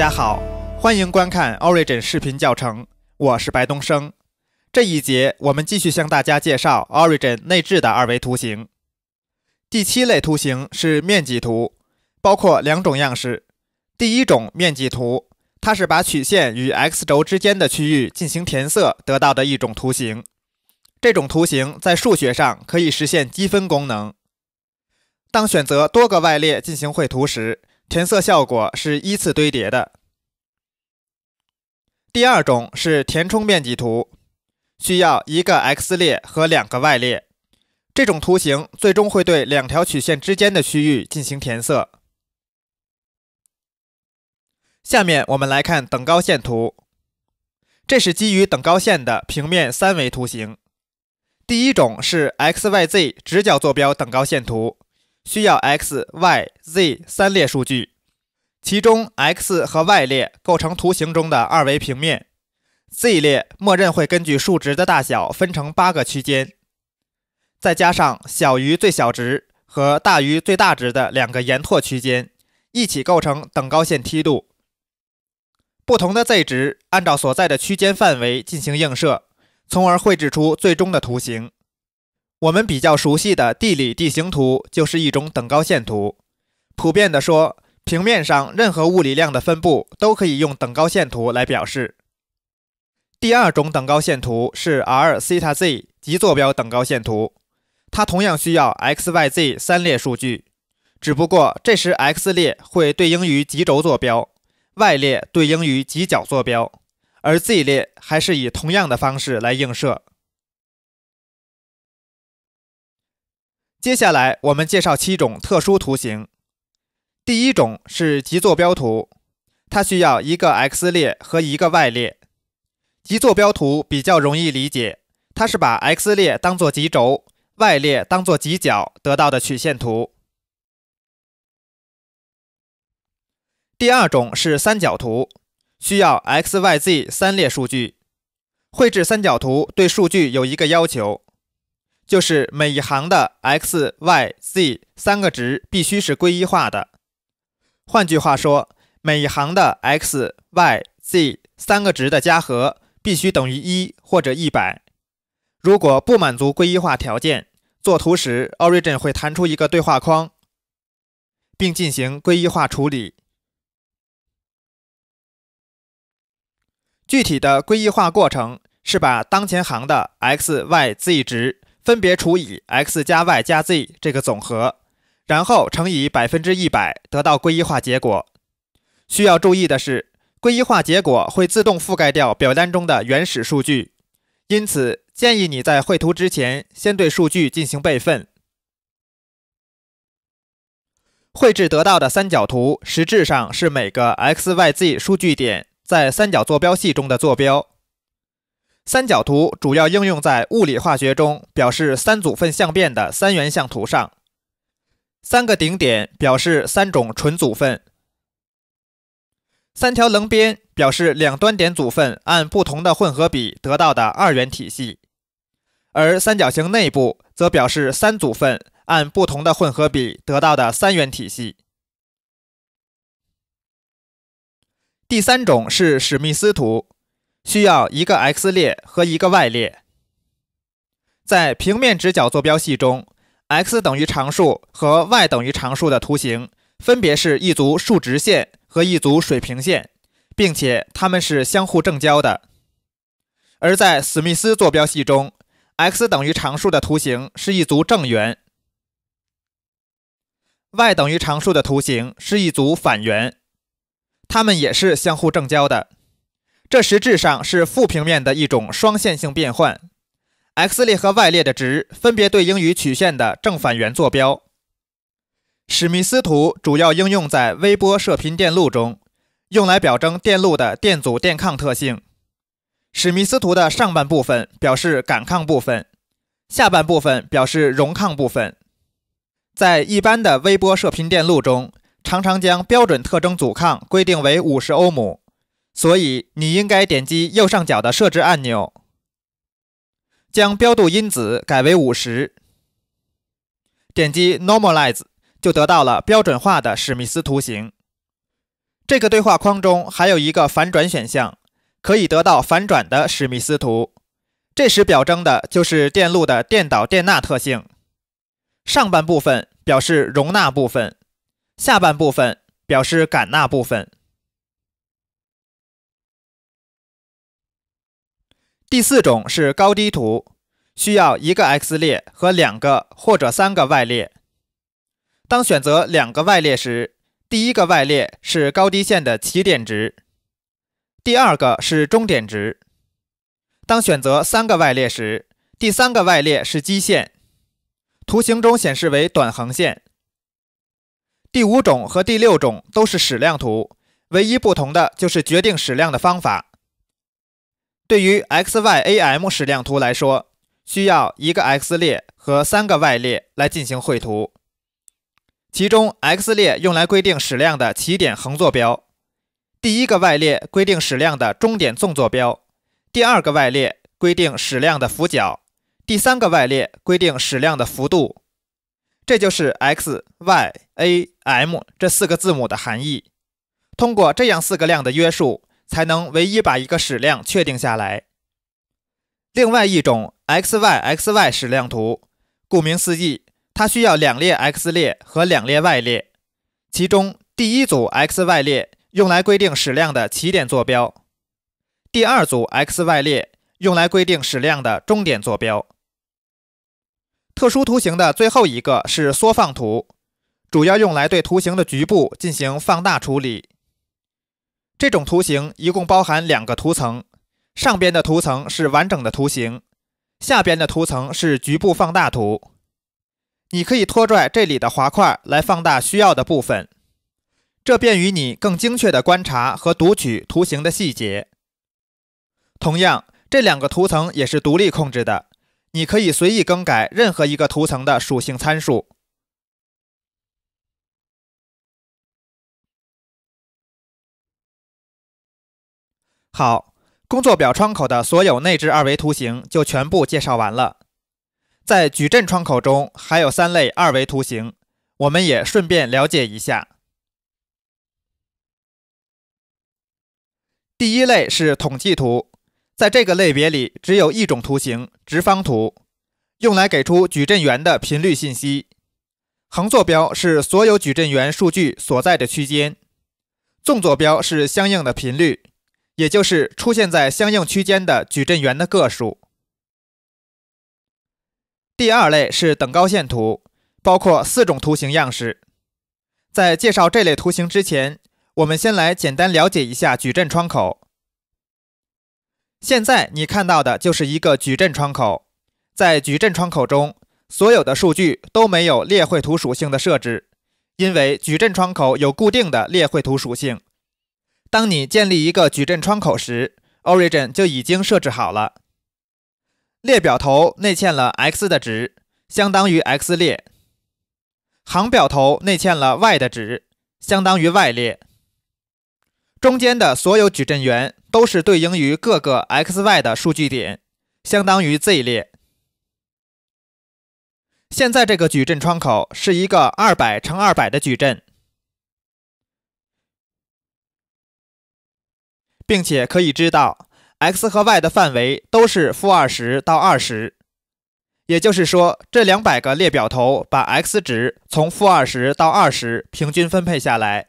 大家好，欢迎观看 Origin 视频教程，我是白东升。这一节我们继续向大家介绍 Origin 内置的二维图形。第七类图形是面积图，包括两种样式。第一种面积图，它是把曲线与 x 轴之间的区域进行填色得到的一种图形。这种图形在数学上可以实现积分功能。当选择多个外列进行绘图时，填色效果是依次堆叠的。第二种是填充面积图，需要一个 x 列和两个 y 列。这种图形最终会对两条曲线之间的区域进行填色。下面我们来看等高线图，这是基于等高线的平面三维图形。第一种是 x y z 直角坐标等高线图。需要 X、Y、Z 三列数据，其中 X 和 Y 列构成图形中的二维平面，Z 列默认会根据数值的大小分成八个区间，再加上小于最小值和大于最大值的两个延拓区间，一起构成等高线梯度。不同的 Z 值按照所在的区间范围进行映射，从而绘制出最终的图形。我们比较熟悉的地理地形图就是一种等高线图。普遍的说，平面上任何物理量的分布都可以用等高线图来表示。第二种等高线图是 r 塔 z 极坐标等高线图，它同样需要 x y z 三列数据，只不过这时 x 列会对应于极轴坐标，y 列对应于极角坐标，而 z 列还是以同样的方式来映射。接下来我们介绍七种特殊图形。第一种是极坐标图，它需要一个 x 列和一个 y 列。极坐标图比较容易理解，它是把 x 列当做极轴，y 列当做极角得到的曲线图。第二种是三角图，需要 x、y、z 三列数据。绘制三角图对数据有一个要求。就是每一行的 x、y、z 三个值必须是归一化的。换句话说，每一行的 x、y、z 三个值的加和必须等于一或者一百。如果不满足归一化条件，作图时 Origin 会弹出一个对话框，并进行归一化处理。具体的归一化过程是把当前行的 x、y、z 值。分别除以 x 加 y 加 z 这个总和，然后乘以百分之一百，得到归一化结果。需要注意的是，归一化结果会自动覆盖掉表单中的原始数据，因此建议你在绘图之前先对数据进行备份。绘制得到的三角图实质上是每个 x、y、z 数据点在三角坐标系中的坐标。三角图主要应用在物理化学中，表示三组分相变的三元相图上。三个顶点表示三种纯组分，三条棱边表示两端点组分按不同的混合比得到的二元体系，而三角形内部则表示三组分按不同的混合比得到的三元体系。第三种是史密斯图。需要一个 x 列和一个 y 列。在平面直角坐标系中，x 等于常数和 y 等于常数的图形分别是一组竖直线和一组水平线，并且它们是相互正交的。而在史密斯坐标系中，x 等于常数的图形是一组正圆，y 等于常数的图形是一组反圆，它们也是相互正交的。这实质上是负平面的一种双线性变换，x 列和 y 列的值分别对应于曲线的正反圆坐标。史密斯图主要应用在微波射频电路中，用来表征电路的电阻电抗特性。史密斯图的上半部分表示感抗部分，下半部分表示容抗部分。在一般的微波射频电路中，常常将标准特征阻抗规定为五十欧姆。所以，你应该点击右上角的设置按钮，将标度因子改为五十，点击 Normalize 就得到了标准化的史密斯图形。这个对话框中还有一个反转选项，可以得到反转的史密斯图。这时表征的就是电路的电导电纳特性。上半部分表示容纳部分，下半部分表示感纳部分。第四种是高低图，需要一个 X 列和两个或者三个 Y 列。当选择两个 Y 列时，第一个 Y 列是高低线的起点值，第二个是终点值。当选择三个 Y 列时，第三个 Y 列是基线，图形中显示为短横线。第五种和第六种都是矢量图，唯一不同的就是决定矢量的方法。对于 x y a m 矢量图来说，需要一个 x 列和三个 y 列来进行绘图。其中，x 列用来规定矢量的起点横坐标；第一个 y 列规定矢量的终点纵坐标；第二个 y 列规定矢量的俯角；第三个 y 列规定矢量的幅度。这就是 x y a m 这四个字母的含义。通过这样四个量的约束。才能唯一把一个矢量确定下来。另外一种 x y x y 矢量图，顾名思义，它需要两列 x 列和两列 y 列，其中第一组 x y 列用来规定矢量的起点坐标，第二组 x y 列用来规定矢量的终点坐标。特殊图形的最后一个是缩放图，主要用来对图形的局部进行放大处理。这种图形一共包含两个图层，上边的图层是完整的图形，下边的图层是局部放大图。你可以拖拽这里的滑块来放大需要的部分，这便于你更精确地观察和读取图形的细节。同样，这两个图层也是独立控制的，你可以随意更改任何一个图层的属性参数。好，工作表窗口的所有内置二维图形就全部介绍完了。在矩阵窗口中还有三类二维图形，我们也顺便了解一下。第一类是统计图，在这个类别里只有一种图形——直方图，用来给出矩阵元的频率信息。横坐标是所有矩阵元数据所在的区间，纵坐标是相应的频率。也就是出现在相应区间的矩阵元的个数。第二类是等高线图，包括四种图形样式。在介绍这类图形之前，我们先来简单了解一下矩阵窗口。现在你看到的就是一个矩阵窗口。在矩阵窗口中，所有的数据都没有列绘图属性的设置，因为矩阵窗口有固定的列绘图属性。当你建立一个矩阵窗口时，Origin 就已经设置好了。列表头内嵌了 x 的值，相当于 x 列；行表头内嵌了 y 的值，相当于 y 列。中间的所有矩阵元都是对应于各个 x、y 的数据点，相当于 z 列。现在这个矩阵窗口是一个二百乘二百的矩阵。并且可以知道，x 和 y 的范围都是负二十到二十，也就是说，这两百个列表头把 x 值从负二十到二十平均分配下来，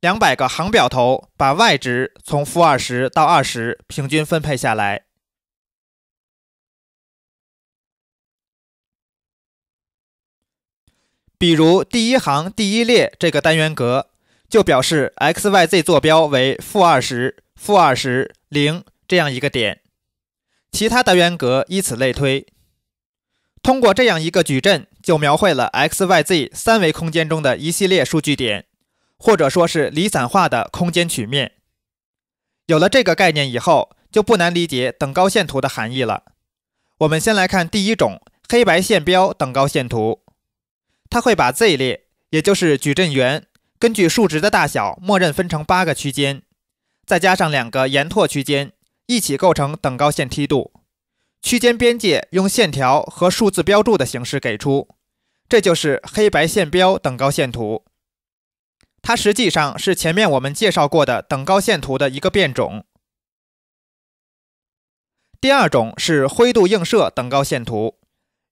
两百个行表头把 y 值从负二十到二十平均分配下来。比如第一行第一列这个单元格。就表示 x y z 坐标为负二十、负二十、零这样一个点，其他单元格依此类推。通过这样一个矩阵，就描绘了 x y z 三维空间中的一系列数据点，或者说是离散化的空间曲面。有了这个概念以后，就不难理解等高线图的含义了。我们先来看第一种黑白线标等高线图，它会把 z 列，也就是矩阵元。根据数值的大小，默认分成八个区间，再加上两个延拓区间，一起构成等高线梯度。区间边界用线条和数字标注的形式给出，这就是黑白线标等高线图。它实际上是前面我们介绍过的等高线图的一个变种。第二种是灰度映射等高线图，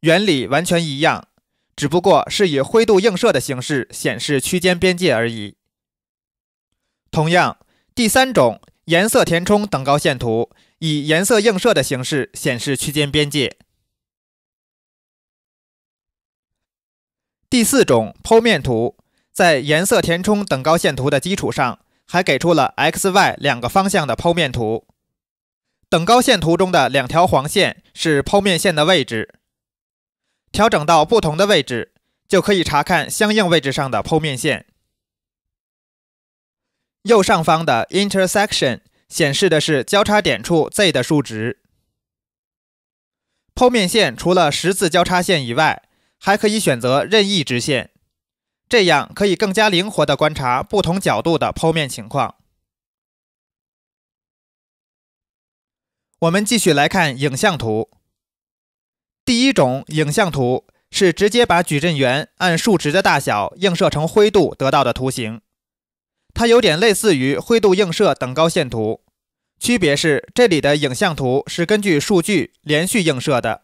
原理完全一样。只不过是以灰度映射的形式显示区间边界而已。同样，第三种颜色填充等高线图以颜色映射的形式显示区间边界。第四种剖面图在颜色填充等高线图的基础上，还给出了 x、y 两个方向的剖面图。等高线图中的两条黄线是剖面线的位置。调整到不同的位置，就可以查看相应位置上的剖面线。右上方的 Intersection 显示的是交叉点处 Z 的数值。剖面线除了十字交叉线以外，还可以选择任意直线，这样可以更加灵活地观察不同角度的剖面情况。我们继续来看影像图。第一种影像图是直接把矩阵元按数值的大小映射成灰度得到的图形，它有点类似于灰度映射等高线图，区别是这里的影像图是根据数据连续映射的，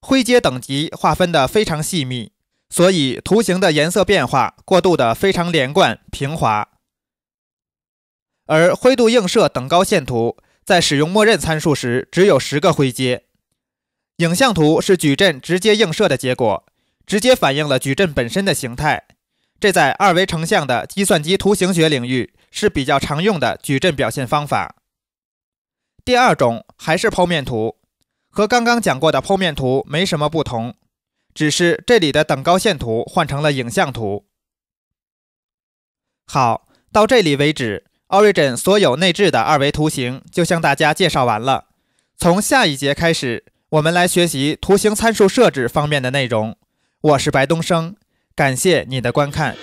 灰阶等级划分的非常细密，所以图形的颜色变化过渡的非常连贯平滑。而灰度映射等高线图在使用默认参数时只有十个灰阶。影像图是矩阵直接映射的结果，直接反映了矩阵本身的形态。这在二维成像的计算机图形学领域是比较常用的矩阵表现方法。第二种还是剖面图，和刚刚讲过的剖面图没什么不同，只是这里的等高线图换成了影像图。好，到这里为止，Origin 所有内置的二维图形就向大家介绍完了。从下一节开始。我们来学习图形参数设置方面的内容。我是白东升，感谢你的观看。